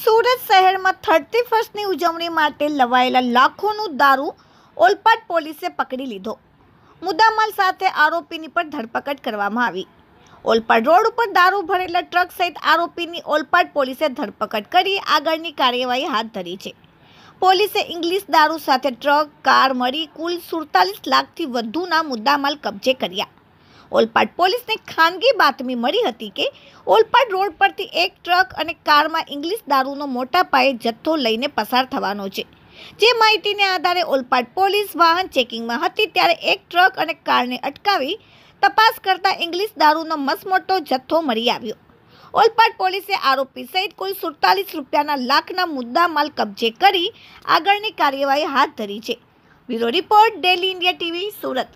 સુરત શહેરમાં થર્ટી ફર્સ્ટની ઉજવણી માટે લવાયેલા લાખોનું દારૂ ઓલપાટ પોલીસે પકડી લીધો મુદ્દામાલ સાથે આરોપીની પણ ધરપકડ કરવામાં આવી ઓલપાડ રોડ ઉપર દારૂ ભરેલા ટ્રક સહિત આરોપીની ઓલપાડ પોલીસે ધરપકડ કરી આગળની કાર્યવાહી હાથ ધરી છે પોલીસે ઇંગ્લિશ દારૂ સાથે ટ્રક કાર મળી કુલ સુડતાલીસ લાખથી વધુના મુદ્દામાલ કબજે કર્યા ઓલપાડ પોલીસને ખાનગી બાતમી મળી હતી કે ઓલપાડ રોડ પરથી એક ટ્રક અને કારમાં ઇંગ્લિશ દારૂનો મોટા પાયે જથ્થો લઈને પસાર થવાનો છે જે માહિતીને આધારે ઓલપાડ પોલીસ વાહન ચેકિંગમાં હતી ત્યારે એક ટ્રક અને કારને અટકાવી તપાસ કરતાં ઇંગ્લિશ દારૂનો મસમોટો જથ્થો મળી આવ્યો ઓલપાડ પોલીસે આરોપી સહિત કુલ સુડતાલીસ રૂપિયાના લાખના મુદ્દામાલ કબજે કરી આગળની કાર્યવાહી હાથ ધરી છે bureau report daily India TV Surat